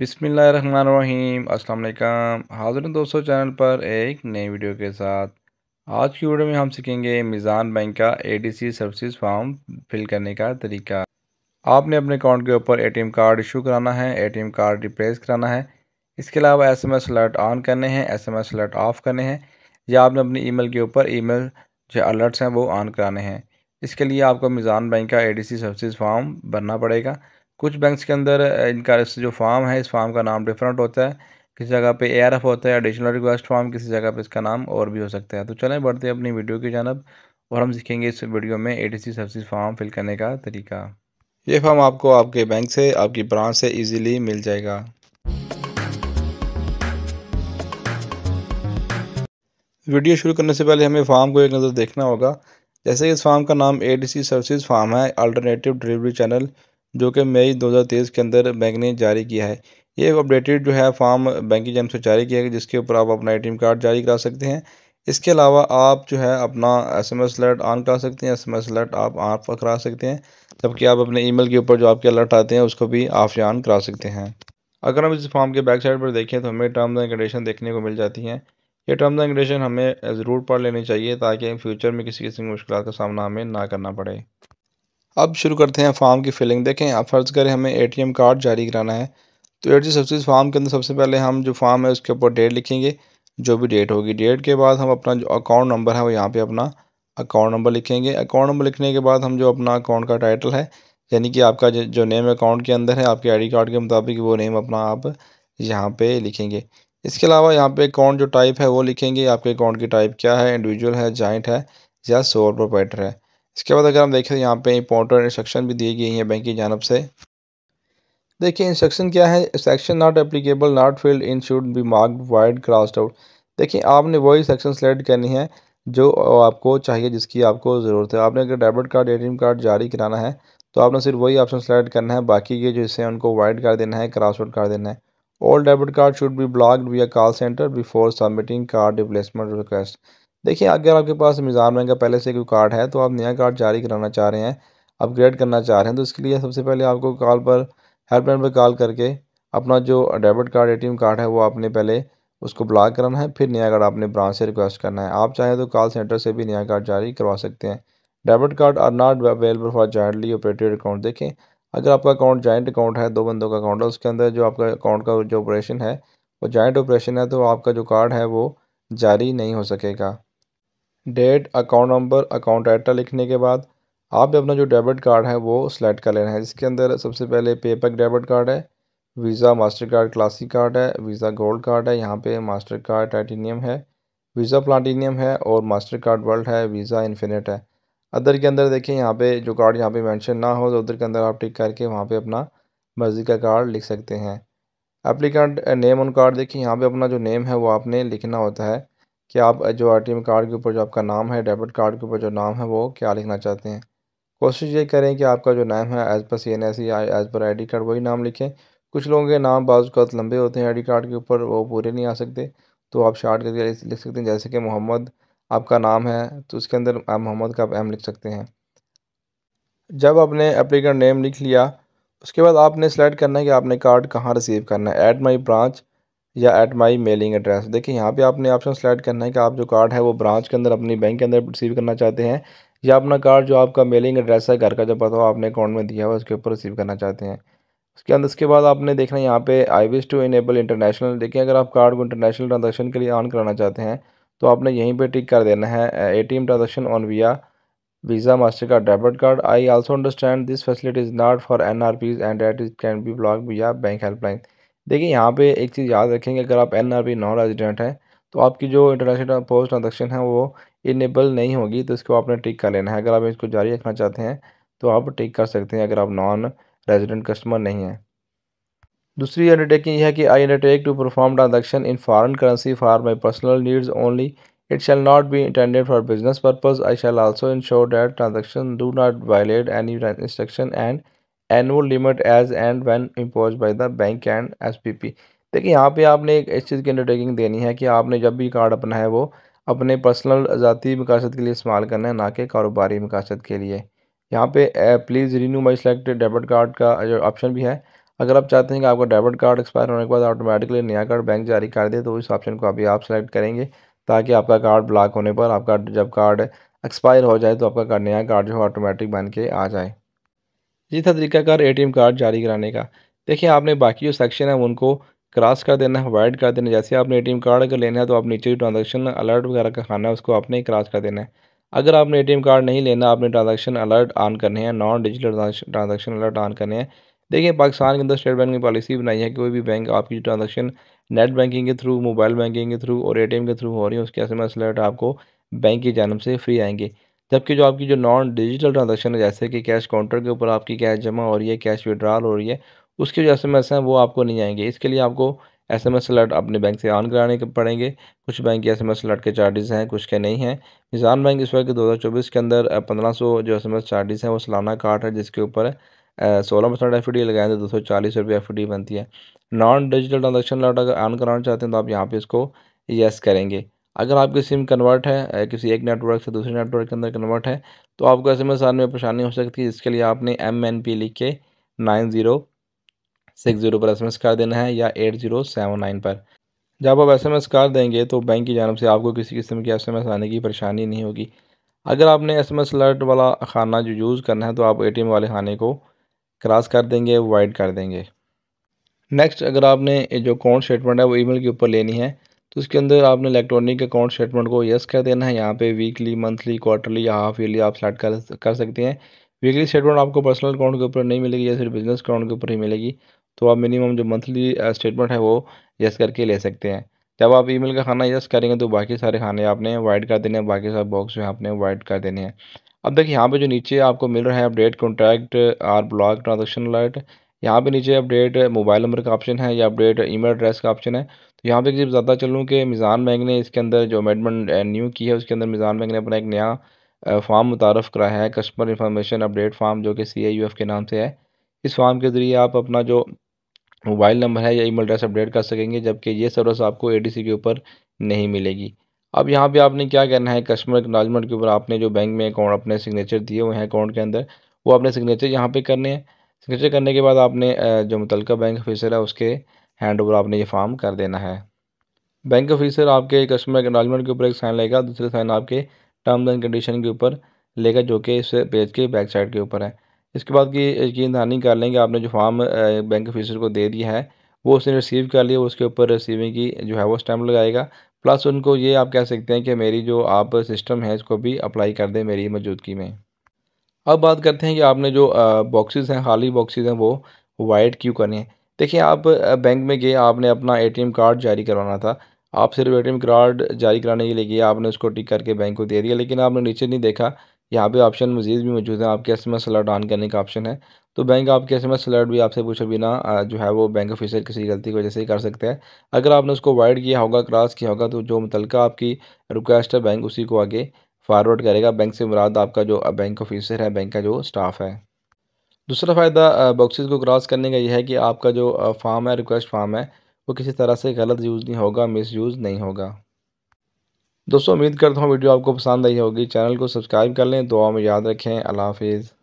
بسم اللہ الرحمن الرحیم السلام علیکم حاضر دوستو چینل پر ایک نئے ویڈیو کے ساتھ آج کی ویڈیو میں ہم سیکھیں گے میزان بینک کا A D C services form fill کرنے کا طریقہ آپ نے اپنے اکاؤنٹ کے اوپر A T M card issue کرانا ہے A T M card replace کرانا ہے اس کے علاوہ S M S alert on کرنے ہیں S M S alert off کرنے ہیں یا آپ نے اپنی ای میل کے اوپر ای میل جو الرٹس ہیں وہ آن کرانے ہیں اس کے لیے آپ کو میزان بینک کا A D C services form بھرنا پڑے گا کچھ بینکس کے اندر ان کا جو فارم ہے اس فارم کا نام ڈیفرنٹ ہوتا ہے کسی جگہ پہ اے آر ایف ہوتا ہے ایڈیشنل ریکویسٹ فارم کسی جگہ پہ اس کا نام اور بھی ہو سکتا ہے تو چلیں بڑھتے ہیں اپنی ویڈیو کی جانب اور ہم سیکھیں گے اس ویڈیو میں A T C services form fill کرنے کا طریقہ یہ فارم آپ کو آپ کے بینک سے آپ کی برانچ سے ایزیلی مل جائے گا ویڈیو شروع کرنے سے پہلے ہمیں فارم کو ایک نظر دیکھنا ہوگا جیسے کہ اس فارم کا نام A D C services form ہے الٹرنیٹیو ڈیلیوری چینل جو کہ مئی دو ہزار تیئیس کے اندر بینک نے جاری کیا ہے یہ ایک اپڈیٹڈ جو ہے فارم بینک کی جانب سے جاری کیا جس کے اوپر آپ اپنا اے ٹی ایم کارڈ جاری کرا سکتے ہیں اس کے علاوہ آپ جو ہے اپنا S M S alert on کرا سکتے ہیں ایس ایم ایس لیٹ آپ آف کرا سکتے ہیں جبکہ آپ اپنے ای میل کے اوپر جو آپ کے الرٹ آتے ہیں اس کو بھی آف یا آن کرا سکتے ہیں اگر ہم اس فارم کے بیک سائڈ پر دیکھیں تو ہمیں ٹرمز اینڈ کنڈیشن دیکھنے کو مل جاتی ہیں یہ ٹرمز اینڈ کنڈیشن ہمیں ضرور پڑھ لینی چاہیے تاکہ فیوچر میں کسی قسم کی مشکلات کا سامنا ہمیں نہ کرنا پڑے اب شروع کرتے ہیں فارم کی فلنگ دیکھیں آپ فرض کریں ہمیں اے ٹی ایم کارڈ جاری کرانا ہے تو فارم کے اندر سب سے پہلے ہم جو فارم ہے اس کے اوپر ڈیٹ لکھیں گے جو بھی ڈیٹ ہوگی ڈیٹ کے بعد ہم اپنا جو اکاؤنٹ نمبر ہے وہ یہاں پہ اپنا اکاؤنٹ نمبر لکھیں گے اکاؤنٹ نمبر لکھنے کے بعد ہم جو اپنا اکاؤنٹ کا ٹائٹل ہے یعنی کہ آپ کا جو نیم اکاؤنٹ کے اندر ہے آپ کے آئی ڈی کارڈ کے مطابق وہ نیم اپنا آپ یہاں پہ لکھیں گے اس کے علاوہ یہاں پہ اکاؤنٹ جو ٹائپ ہے وہ لکھیں گے آپ کے اکاؤنٹ کی ٹائپ کیا ہے انڈویجول ہے جوائنٹ ہے یا سول اور پروپیٹر ہے اس کے بعد اگر ہم دیکھیں یہاں پہ امپورٹنٹ انسٹرکشن بھی دیے گئی ہیں بینک کی جانب سے دیکھیں انسٹرکشن کیا ہے section not applicable not field in should be marked wide crossed out دیکھیں آپ نے وہی سیکشن سلیکٹ کرنی ہے جو آپ کو چاہیے جس کی آپ کو ضرورت ہے آپ نے اگر debit card A T M card جاری کرانا ہے تو آپ نے صرف وہی آپشن سلیکٹ کرنا ہے باقی کے جو حصے ان کو وائڈ کر دینا ہے کراس آؤٹ کر دینا ہے old debit card should be blocked via call center before submitting card replacement request دیکھیں اگر آپ کے پاس مزار بینک کا پہلے سے کوئی کارڈ ہے تو آپ نیا کارڈ جاری کرانا چاہ رہے ہیں اپ گریڈ کرنا چاہ رہے ہیں تو اس کے لیے سب سے پہلے آپ کو کال پر ہیلپ لائن پر کال کر کے اپنا جو debit card A T M card ہے وہ آپ نے پہلے اس کو بلاک کرانا ہے پھر نیا کارڈ آپ نے برانچ سے ریکویسٹ کرنا ہے آپ چاہیں تو کال سینٹر سے بھی نیا کارڈ جاری کروا سکتے ہیں debit card are not available for jointly operated account دیکھیں اگر آپ کا اکاؤنٹ جوائنٹ اکاؤنٹ ہے دو بندوں کا اکاؤنٹ ہے اس کے اندر جو آپ کا اکاؤنٹ کا جو آپریشن ہے وہ جوائنٹ آپریشن ہے تو آپ کا جو کارڈ ہے وہ جاری نہیں ہو سکے گا ڈیٹ اکاؤنٹ نمبر اکاؤنٹ آئٹا لکھنے کے بعد آپ اپنا جو ڈیبٹ کارڈ ہے وہ سلیکٹ کر لینا ہے جس کے اندر سب سے پہلے پے پیک ڈیبٹ کارڈ ہے Visa Mastercard classic card ہے ویزا گولڈ کارڈ ہے یہاں پہ ماسٹر کارڈ ٹائٹینیم ہے ویزا پلاٹینیم ہے اور ماسٹر کارڈ ورلڈ ہے ویزا انفینٹ ہے ادھر کے اندر دیکھیں یہاں پہ جو کارڈ یہاں پہ مینشن نہ ہو تو ادھر کے اندر آپ ٹک کر کے وہاں پہ اپنا مرضی کا کارڈ لکھ سکتے ہیں اپلیکنٹ نیم ان کارڈ دیکھیں یہاں پہ اپنا جو نیم ہے وہ آپ نے لکھنا ہوتا ہے کہ آپ جو آر ٹی ایم کارڈ کے اوپر جو آپ کا نام ہے ڈیبٹ کارڈ کے اوپر جو نام ہے وہ کیا لکھنا چاہتے ہیں کوشش یہ کریں کہ آپ کا جو نام ہے as per C N S یا as per I D card وہی نام لکھیں کچھ لوگوں کے نام بعض اوقات لمبے ہوتے ہیں آئی ڈی کارڈ کے اوپر وہ پورے نہیں آ سکتے تو آپ شارٹ کر کے لکھ سکتے ہیں جیسے کہ محمد آپ کا نام ہے تو اس کے اندر محمد کا آپ ایم لکھ سکتے ہیں جب آپ نے اپلیکنٹ نیم لکھ لیا اس کے بعد آپ نے سلیکٹ کرنا ہے کہ آپ نے کارڈ کہاں ریسیو کرنا ہے ایٹ مائی برانچ یا ایٹ مائی میلنگ ایڈریس دیکھیں یہاں پہ آپ نے آپشن سلیکٹ کرنا ہے کہ آپ جو کارڈ ہے وہ برانچ کے اندر اپنی بینک کے اندر ریسیو کرنا چاہتے ہیں یا اپنا کارڈ جو آپ کا میلنگ ایڈریس ہے گھر کا جب پتا ہو آپ نے اکاؤنٹ میں دیا ہوا اس کے اوپر ریسیو کرنا چاہتے ہیں اس کے اندر اس کے بعد آپ نے دیکھنا یہاں پہ I wish to enable international دیکھیں اگر آپ کارڈ کو انٹرنیشنل ٹرانزیکشن کے لیے آن کرانا چاہتے ہیں تو آپ نے یہیں پہ ٹک کر دینا ہے A T M transaction on via Visa Mastercard debit card I also understand this facility is not for N R Ps and that is can be block via bank help line دیکھیں یہاں پہ ایک چیز یاد رکھیں کہ اگر آپ N R P non resident ہیں تو آپ کی جو انٹرنیشنل پوسٹ ٹرانزیکشن ہے وہ انیبل نہیں ہوگی تو اس کو آپ نے ٹک کر لینا ہے اگر آپ اس کو جاری رکھنا چاہتے ہیں تو آپ ٹک کر سکتے ہیں اگر آپ نان ریزیڈنٹ کسٹمر نہیں ہیں دوسری انڈرٹیکنگ یہ ہے کہ I undertake to perform transaction in foreign currency for my personal needs only it shall not be intended for business purpose I shall also ensure that transaction do not violate any instruction and annual limit as and when imposed by the bank and S P P دیکھیں یہاں پہ آپ نے ایک اس چیز کی undertaking دینی ہے کہ آپ نے جب بھی کارڈ اپنا ہے وہ اپنے پرسنل ذاتی مقاصد کے لیے استعمال کرنا ہے نہ کہ کاروباری مقاصد کے لیے یہاں پہ please renew my select debit card کا جو آپشن بھی ہے اگر آپ چاہتے ہیں کہ آپ کا ڈیبٹ کارڈ ایکسپائر ہونے کے بعد آٹومیٹکلی نیا کارڈ بینک جاری کر دے تو اس آپشن کو ابھی آپ سلیکٹ کریں گے تاکہ آپ کا کارڈ بلاک ہونے پر آپ کا جب کارڈ ایکسپائر ہو جائے تو آپ کا نیا کارڈ جو ہے آٹومیٹک بن کے آ جائے جی، تھا طریقہ کار اے ٹی ایم کارڈ جاری کرانے کا دیکھیں آپ نے باقی جو سیکشن ہے ان کو کراس کر دینا ہے وائڈ کر دینا جیسے آپ نے اے ٹی ایم کارڈ اگر لینا ہے تو آپ نیچے ٹرانزیکشن الرٹ وغیرہ کا کھانا ہے اس کو آپ نے کراس کر دینا ہے اگر آپ نے اے ٹی ایم کارڈ نہیں لینا آپ نے ٹرانزیکشن الرٹ آن کرنے ہیں non digital transaction alert on کرنے ہیں دیکھیں پاکستان کے اندر اسٹیٹ بینک نے پالیسی بنائی ہے کہ کوئی بھی بینک آپ کی ٹرانزیکشن نیٹ بینکنگ کے تھرو موبائل بینکنگ کے تھرو اور اے ٹی ایم کے تھرو ہو رہی ہیں اس کے ساتھ الرٹ آپ کو بینک کی جانب سے فری آئیں گے جبکہ جو آپ کی جو نان ڈیجیٹل ٹرانزیکشن ہے جیسے کہ کیش کاؤنٹر کے اوپر آپ کی کیش جمع ہو رہی ہے کیش وڈرال ہو رہی ہے اس کے جو ایس ایم ایس ہیں وہ آپ کو نہیں آئیں گے اس کے لیے آپ کو ایس ایم ایس الرٹ اپنے بینک سے آن کرانے پڑیں گے کچھ بینک کے ایس ایم ایس الرٹ کے چارجز ہیں کچھ کے نہیں ہیں نظام بینک اس وقت دو ہزار چوبیس کے اندر پندرہ سو جو ایس ایم ایس چارجز ہیں وہ سالانہ کارڈ ہے جس کے اوپر سولہ پرسینٹ ایف ڈی لگائیں تو دو سو چالیس روپئے ایف ڈی بنتی ہے نان ڈیجیٹل ٹرانزیکشن الرٹ اگر آن کرانا چاہتے ہیں تو آپ یہاں پہ اس کو یس کریں گے اگر آپ کی سم کنورٹ ہے کسی ایک نیٹ ورک سے دوسرے نیٹ ورک کے اندر کنورٹ ہے تو آپ کو ایس ایم ایس آنے میں پریشانی ہو سکتی ہے اس کے لیے آپ نے ایم این پی لکھ کے نائن زیرو سکس زیرو پر ایس ایم ایس کر دینا ہے یا ایٹ زیرو سیون نائن پر جب آپ ایس ایم ایس کر دیں گے تو بینک کی جانب سے آپ کو کسی قسم کی ایس ایم ایس آنے کی پریشانی نہیں ہوگی اگر آپ نے ایس ایم ایس الرٹ والا خانہ جو یوز کرنا ہے تو آپ اے ٹی ایم والے خانے کو کراس کر دیں گے وائڈ کر دیں گے نیکسٹ اگر آپ نے جو کون اسٹیٹمنٹ ہے وہ ای میل کے اوپر لینی ہے تو اس کے اندر آپ نے الیکٹرانک اکاؤنٹ اسٹیٹمنٹ کو یس کر دینا ہے یہاں پہ ویکلی منتھلی کوارٹرلی یا ہاف ایئرلی آپ سلیکٹ کر کر سکتے ہیں ویکلی اسٹیٹمنٹ آپ کو پرسنل اکاؤنٹ کے اوپر نہیں ملے گی یا صرف بزنس اکاؤنٹ کے اوپر ہی ملے گی تو آپ منیمم جو منتھلی اسٹیٹمنٹ ہے وہ یس کر کے لے سکتے ہیں جب آپ ای میل کا کھانا یس کریں گے تو باقی سارے کھانے آپ نے وائڈ کر دینے ہیں باقی سارے باکس جو آپ نے وائڈ کر دینے ہیں اب دیکھیں یہاں پہ جو نیچے آپ کو مل رہا ہے update contact or block transaction alert یہاں پہ نیچے اپ ڈیٹ موبائل نمبر کا آپشن ہے یا update email address کا آپشن ہے یہاں پہ کسی بتاتا چلوں کہ میزان بینک نے اس کے اندر جو امیڈمنٹ نیو uh, کی ہے اس کے اندر میزان بینک نے اپنا ایک نیا فارم uh, متعارف کرایا ہے کسٹمر انفارمیشن اپڈیٹ فارم جو کہ سی اے یو ایف کے نام سے ہے اس فارم کے ذریعے آپ اپنا جو موبائل نمبر ہے یا ای میل ایڈریس اپڈیٹ کر سکیں گے جبکہ یہ سروس آپ کو اے ڈی سی کے اوپر نہیں ملے گی اب یہاں پہ آپ نے کیا کہنا ہے کسٹمر اکنالجمنٹ کے اوپر آپ نے جو بینک میں اکاؤنٹ اپنے سگنیچر دیے ہوئے ہیں اکاؤنٹ کے اندر وہ اپنے سگنیچر یہاں پہ کرنے ہیں سگنیچر کرنے کے بعد آپ نے uh, جو متعلقہ بینک آفیسر ہے اس کے ہینڈ اوور آپ نے یہ فارم کر دینا ہے بینک آفیسر آپ کے کسٹمر اکنالجمنٹ کے اوپر ایک سائن لے گا دوسرے سائن آپ کے ٹرمز اینڈ کنڈیشن کے اوپر لے گا جو کہ اس پیج کے بیک سائڈ کے اوپر ہے اس کے بعد کی یقین دہانی کر لیں کہ آپ نے جو فارم بینک آفیسر کو دے دیا ہے وہ اس نے ریسیو کر لیا اس کے اوپر ریسیونگ کی جو ہے وہ اسٹائم لگائے گا پلس ان کو یہ آپ کہہ سکتے ہیں کہ میری جو آپ سسٹم ہے اس کو بھی اپلائی کر دیں میری موجودگی میں اب بات کرتے ہیں کہ آپ نے جو باکسز ہیں خالی باکسز ہیں وہ وائٹ کیوں کریں دیکھیں آپ بینک میں گئے آپ نے اپنا اے ٹی ایم کارڈ جاری کروانا تھا آپ صرف اے ٹی ایم کارڈ جاری کرانے کے لیے گئے آپ نے اس کو ٹک کر کے بینک کو دے دیا لیکن آپ نے نیچے نہیں دیکھا یہاں پہ آپشن مزید بھی موجود ہیں آپ کے S M S alert on کرنے کا آپشن ہے تو بینک آپ کے ایس ایم ایس الرٹ بھی آپ سے پوچھا بنا جو ہے وہ بینک آفیسر کسی غلطی کی وجہ سے ہی کر سکتے ہیں اگر آپ نے اس کو وائڈ کیا ہوگا کراس کیا ہوگا تو جو متعلقہ آپ کی ریکویسٹ ہے بینک اسی کو آگے فارورڈ کرے گا بینک سے مراد آپ کا جو بینک آفیسر ہے بینک کا جو اسٹاف ہے دوسرا فائدہ باکسز کو کراس کرنے کا یہ ہے کہ آپ کا جو فارم ہے ریکویسٹ فارم ہے وہ کسی طرح سے غلط یوز نہیں ہوگا مس یوز نہیں ہوگا دوستوں امید کرتا ہوں ویڈیو آپ کو پسند آئی ہوگی چینل کو سبسکرائب کر لیں دعا میں یاد رکھیں اللہ حافظ